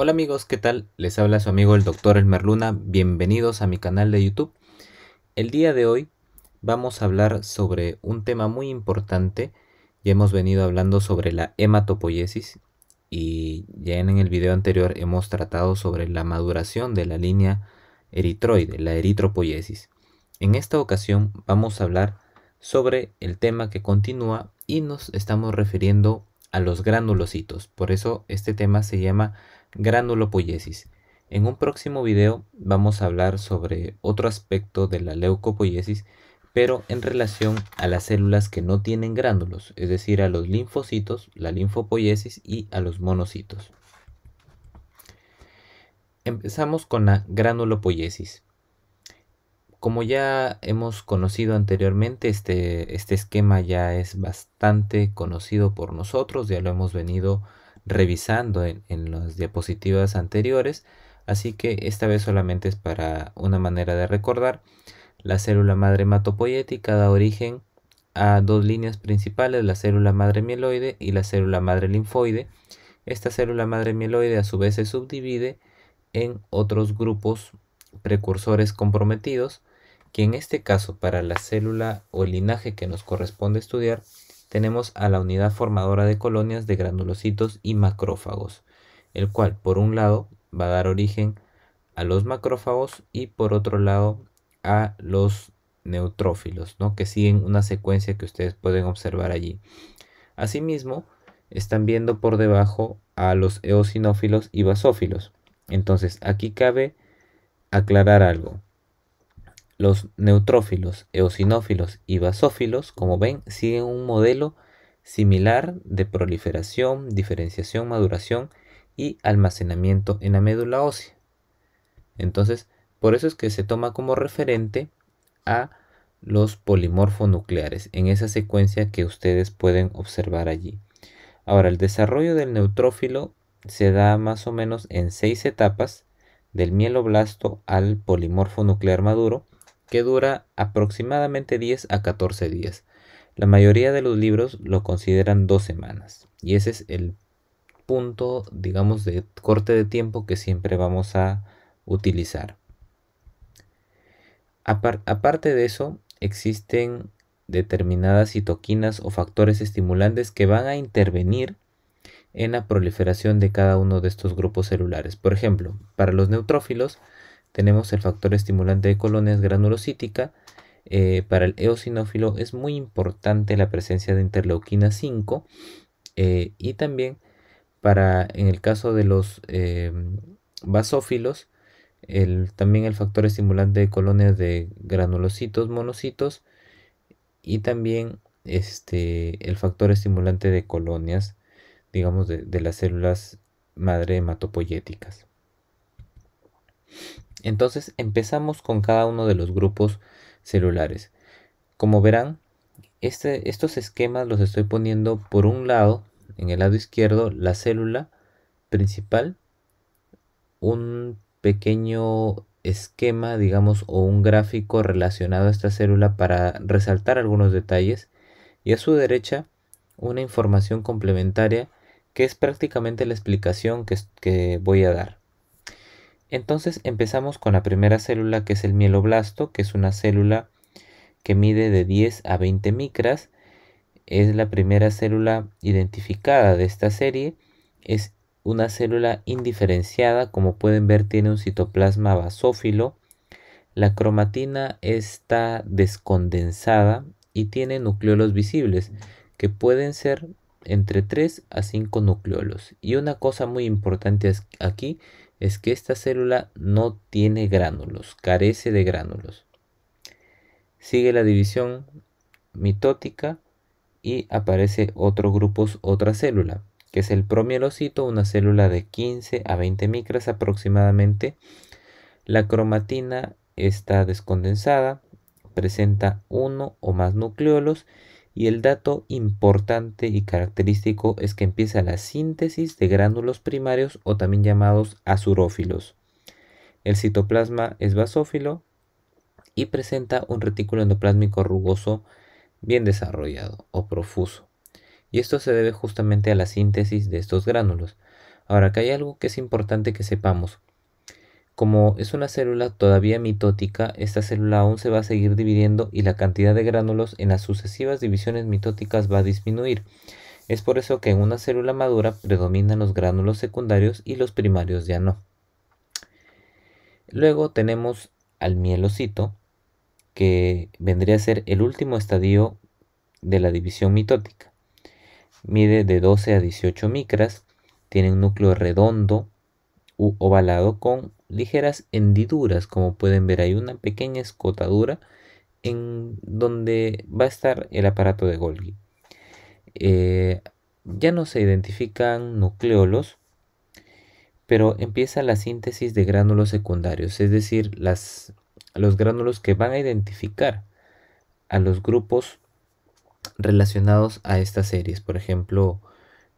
Hola amigos, ¿qué tal? Les habla su amigo el doctor Elmer Luna, bienvenidos a mi canal de YouTube. El día de hoy vamos a hablar sobre un tema muy importante, y hemos venido hablando sobre la hematopoiesis y ya en el video anterior hemos tratado sobre la maduración de la línea eritroide, la eritropoiesis. En esta ocasión vamos a hablar sobre el tema que continúa y nos estamos refiriendo a los granulocitos. Por eso este tema se llama granulopoyesis. En un próximo video vamos a hablar sobre otro aspecto de la leucopoyesis pero en relación a las células que no tienen gránulos, es decir, a los linfocitos, la linfopoyesis y a los monocitos. Empezamos con la granulopoyesis. Como ya hemos conocido anteriormente, este, este, esquema ya es bastante conocido por nosotros, ya lo hemos venido revisando en, las diapositivas anteriores, así que esta vez solamente es para una manera de recordar. La célula madre hematopoietica da origen a dos líneas principales, la célula madre mieloide y la célula madre linfoide. Esta célula madre mieloide a su vez se subdivide en otros grupos precursores comprometidos que en este caso para la célula o el linaje que nos corresponde estudiar, tenemos a la unidad formadora de colonias de granulocitos y macrófagos, el cual por un lado va a dar origen a los macrófagos y por otro lado a los neutrófilos, ¿no? que siguen una secuencia que ustedes pueden observar allí. Asimismo, están viendo por debajo a los eosinófilos y basófilos. Entonces, aquí cabe aclarar algo. Los neutrófilos, eosinófilos y basófilos, como ven, siguen un modelo similar de proliferación, diferenciación, maduración y almacenamiento en la médula ósea. Entonces, por eso es que se toma como referente a los polimorfonucleares en esa secuencia que ustedes pueden observar allí. Ahora, el desarrollo del neutrófilo se da más o menos en seis etapas, del mieloblasto al polimorfo nuclear maduro, que dura aproximadamente 10 a 14 días. La mayoría de los libros lo consideran dos semanas y ese es el punto, digamos, de corte de tiempo que siempre vamos a utilizar. Aparte de eso, existen determinadas citoquinas o factores estimulantes que van a intervenir en la proliferación de cada uno de estos grupos celulares. Por ejemplo, para los neutrófilos, tenemos el factor estimulante de colonias granulocítica. Eh, para el eosinófilo es muy importante la presencia de interleuquina 5 eh, y también para en el caso de los eh, basófilos también el factor estimulante de colonias de granulocitos monocitos y también este, el factor estimulante de colonias digamos de, de las células madre hematopoyéticas entonces empezamos con cada uno de los grupos celulares. Como verán, este, estos esquemas los estoy poniendo por un lado, en el lado izquierdo, la célula principal, un pequeño esquema, digamos, o un gráfico relacionado a esta célula para resaltar algunos detalles, y a su derecha, una información complementaria que es prácticamente la explicación que, que voy a dar. Entonces empezamos con la primera célula que es el mieloblasto, que es una célula que mide de 10 a 20 micras. Es la primera célula identificada de esta serie. Es una célula indiferenciada, como pueden ver tiene un citoplasma basófilo. La cromatina está descondensada y tiene nucleolos visibles, que pueden ser entre 3 a 5 nucleolos. Y una cosa muy importante aquí es que esta célula no tiene gránulos, carece de gránulos. Sigue la división mitótica y aparece otro grupo, otra célula, que es el promielocito, una célula de 15 a 20 micras aproximadamente. La cromatina está descondensada, presenta uno o más nucleolos y el dato importante y característico es que empieza la síntesis de gránulos primarios o también llamados azurófilos. El citoplasma es basófilo y presenta un retículo endoplásmico rugoso bien desarrollado o profuso. Y esto se debe justamente a la síntesis de estos gránulos. Ahora, acá hay algo que es importante que sepamos. Como es una célula todavía mitótica, esta célula aún se va a seguir dividiendo y la cantidad de gránulos en las sucesivas divisiones mitóticas va a disminuir. Es por eso que en una célula madura predominan los gránulos secundarios y los primarios ya no. Luego tenemos al mielocito, que vendría a ser el último estadio de la división mitótica. Mide de 12 a 18 micras, tiene un núcleo redondo u ovalado con ligeras hendiduras, como pueden ver, hay una pequeña escotadura en donde va a estar el aparato de Golgi. Eh, ya no se identifican nucleolos, pero empieza la síntesis de gránulos secundarios, es decir, las, los gránulos que van a identificar a los grupos relacionados a estas series, por ejemplo,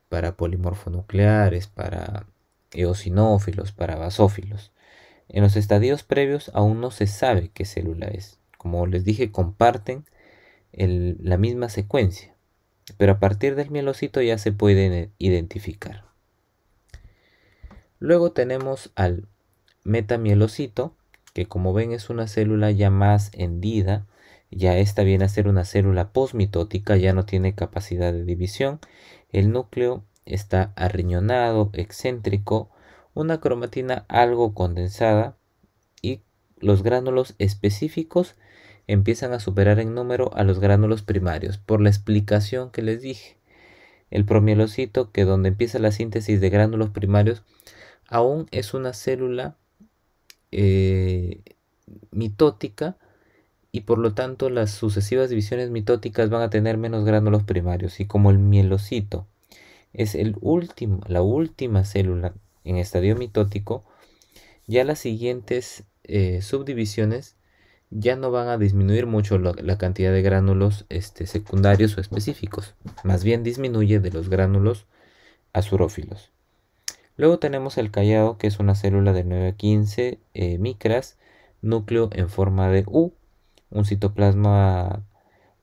para polimorfonucleares, para eosinófilos, para basófilos. En los estadios previos aún no se sabe qué célula es. Como les dije, comparten la misma secuencia, pero a partir del mielocito ya se pueden identificar. Luego tenemos al metamielocito, que como ven es una célula ya más hendida, ya esta viene a ser una célula posmitótica, ya no tiene capacidad de división. El núcleo está arriñonado, excéntrico, una cromatina algo condensada y los gránulos específicos empiezan a superar en número a los gránulos primarios por la explicación que les dije. El promielocito, que donde empieza la síntesis de gránulos primarios, aún es una célula eh, mitótica y por lo tanto las sucesivas divisiones mitóticas van a tener menos gránulos primarios. Y como el mielocito es el último, la última célula en estadio mitótico, ya las siguientes eh, subdivisiones ya no van a disminuir mucho la, cantidad de gránulos este, secundarios o específicos, más bien disminuye de los gránulos azurófilos. Luego tenemos el callado, que es una célula de 9 a 15 eh, micras, núcleo en forma de U, un citoplasma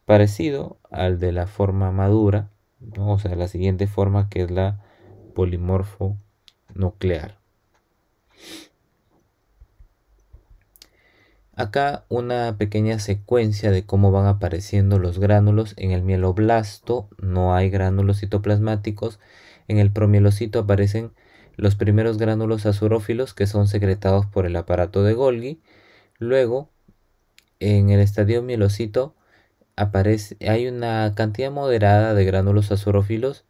parecido al de la forma madura, o sea, la siguiente forma que es la polimorfo nuclear. Acá una pequeña secuencia de cómo van apareciendo los gránulos. En el mieloblasto no hay gránulos citoplasmáticos. En el promielocito aparecen los primeros gránulos azurófilos que son secretados por el aparato de Golgi. Luego, en el estadio mielocito aparece, hay una cantidad moderada de gránulos azorófilos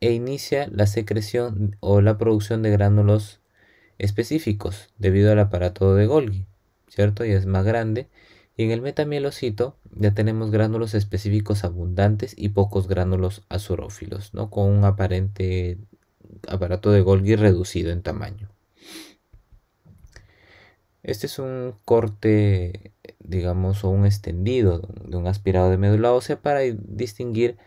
e inicia la secreción o la producción de gránulos específicos debido al aparato de Golgi, ¿cierto? Y es más grande. Y en el metamielocito ya tenemos gránulos específicos abundantes y pocos gránulos azorófilos, ¿no? Con un aparente aparato de Golgi reducido en tamaño. Este es un corte digamos, o un extendido de un aspirado de médula ósea para distinguir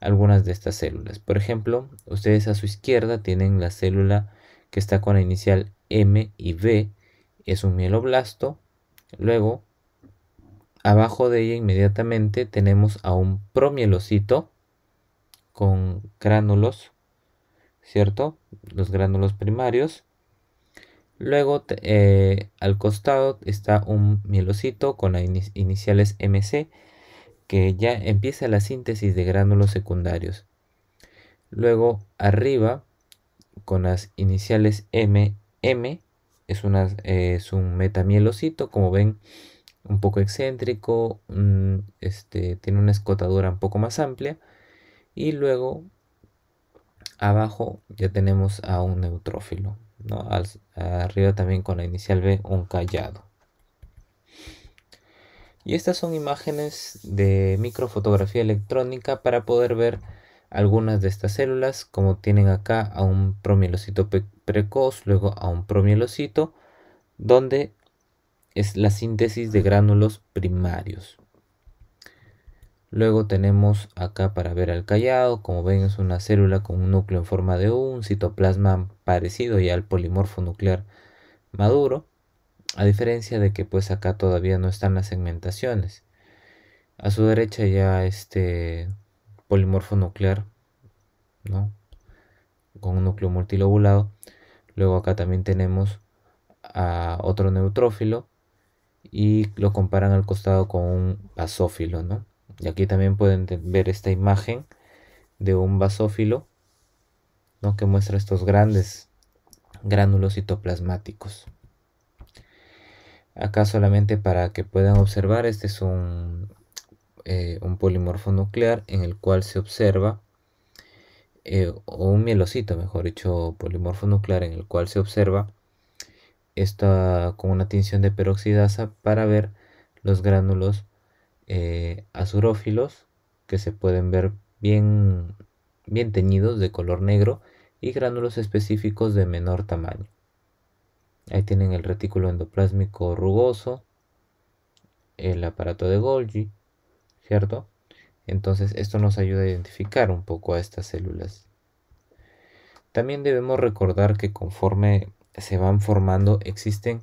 algunas de estas células. Por ejemplo, ustedes a su izquierda tienen la célula que está con la inicial M y B, es un mieloblasto. Luego, abajo de ella inmediatamente tenemos a un promielocito con gránulos, ¿cierto? Los gránulos primarios. Luego eh, al costado está un mielocito con las iniciales MC que ya empieza la síntesis de gránulos secundarios. Luego arriba con las iniciales MM es, un metamielocito como ven un poco excéntrico, este, tiene una escotadura un poco más amplia. Y luego abajo ya tenemos a un neutrófilo arriba también con la inicial B, un callado. Y estas son imágenes de microfotografía electrónica para poder ver algunas de estas células, como tienen acá a un promielocito precoz, luego a un promielocito, donde es la síntesis de gránulos primarios. Luego tenemos acá para ver al callado, como ven es una célula con un núcleo en forma de U, un citoplasma parecido ya al polimorfo nuclear maduro, a diferencia de que pues acá todavía no están las segmentaciones. A su derecha ya este polimorfo nuclear, ¿no? Con un núcleo multilobulado. Luego acá también tenemos a otro neutrófilo y lo comparan al costado con un basófilo, ¿no? Y aquí también pueden ver esta imagen de un basófilo que muestra estos grandes gránulos citoplasmáticos. Acá solamente para que puedan observar, este es un, eh, un polimorfo nuclear en el cual se observa, eh, o un mielocito, mejor dicho, polimorfo nuclear en el cual se observa esta con una tinción de peroxidasa para ver los gránulos eh, azurófilos que se pueden ver bien, bien teñidos de color negro y gránulos específicos de menor tamaño. Ahí tienen el retículo endoplásmico rugoso, el aparato de Golgi, ¿cierto? Entonces esto nos ayuda a identificar un poco a estas células. También debemos recordar que conforme se van formando existen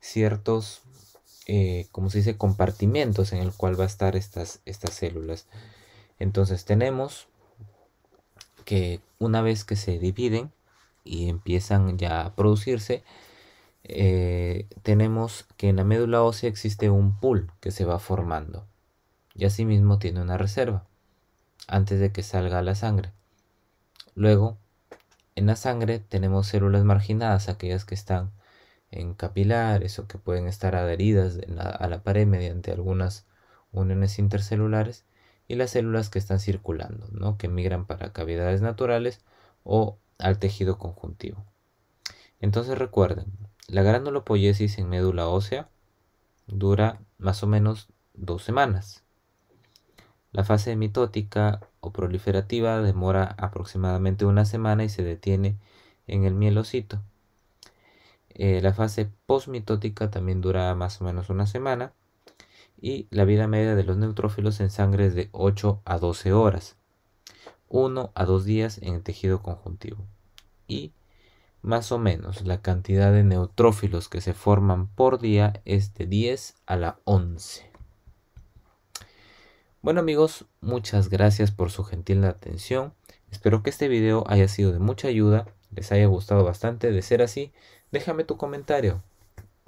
ciertos eh, como se dice, compartimentos en el cual va a estar estas, estas células. Entonces tenemos que una vez que se dividen y empiezan ya a producirse, eh, tenemos que en la médula ósea existe un pool que se va formando y asimismo tiene una reserva antes de que salga la sangre. Luego, en la sangre tenemos células marginadas, aquellas que están en capilares o que pueden estar adheridas a la pared mediante algunas uniones intercelulares y las células que están circulando, ¿no? que migran para cavidades naturales o al tejido conjuntivo. Entonces recuerden, la granulopoyesis en médula ósea dura más o menos dos semanas. La fase mitótica o proliferativa demora aproximadamente una semana y se detiene en el mielocito. Eh, la fase postmitótica también dura más o menos una semana y la vida media de los neutrófilos en sangre es de 8 a 12 horas, 1 a 2 días en el tejido conjuntivo. Y más o menos la cantidad de neutrófilos que se forman por día es de 10 a la 11. Bueno amigos, muchas gracias por su gentil atención. Espero que este video haya sido de mucha ayuda, les haya gustado bastante. De ser así, Déjame tu comentario,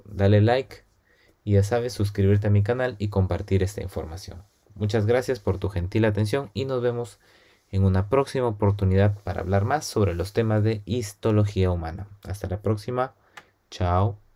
dale like y ya sabes suscribirte a mi canal y compartir esta información. Muchas gracias por tu gentil atención y nos vemos en una próxima oportunidad para hablar más sobre los temas de histología humana. Hasta la próxima. Chao.